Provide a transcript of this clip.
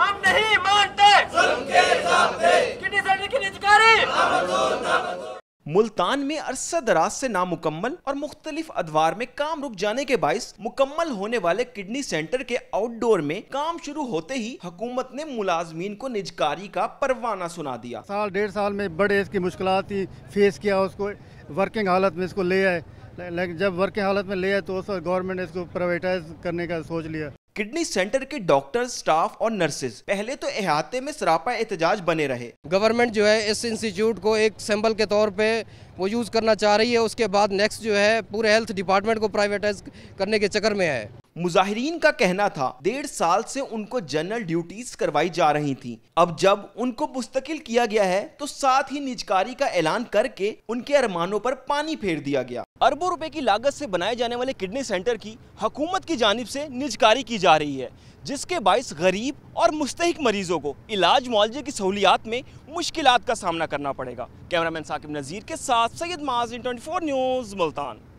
हम नहीं मानते मुल्तान में अरसा दराज से नामुकम्मल और मुख्तलिफ अदवार में काम रुक जाने के बायस मुकम्मल होने वाले किडनी सेंटर के आउटडोर में काम शुरू होते ही हुकूमत ने मुलाजमीन को निजकारी का परवाना सुना दिया साल डेढ़ साल में बड़े इसकी मुश्किल फेस किया उसको वर्किंग हालत में इसको ले आए लेकिन जब वर्किंग हालत में ले आए तो उस गवर्नमेंट ने इसको प्राइवेटाइज करने का सोच लिया किडनी सेंटर के डॉक्टर स्टाफ और नर्सेज पहले तो अहाते में सरापा एहतजाज बने रहे गवर्नमेंट जो है इस इंस्टीट्यूट को एक सैम्बल के तौर पे वो यूज़ करना चाह रही है उसके बाद नेक्स्ट जो है पूरे हेल्थ डिपार्टमेंट को प्राइवेटाइज करने के चक्कर में है मुजाहरीन का कहना था डेढ़ साल से उनको जनरल ड्यूटीज करवाई जा रही थी अब जब उनको मुस्तकिल किया गया है तो साथ ही निजकारी का ऐलान करके उनके अरमानों पर पानी फेर दिया गया अरबों रुपए की लागत से बनाए जाने वाले किडनी सेंटर की हुकूमत की जानब से निजकारी की जा रही है जिसके बायस गरीब और मुस्तक मरीजों को इलाज मुआवजे की सहूलियात में मुश्किल का सामना करना पड़ेगा कैमरामैन साकिब नज़ीर के साथ Syed twenty four news Multan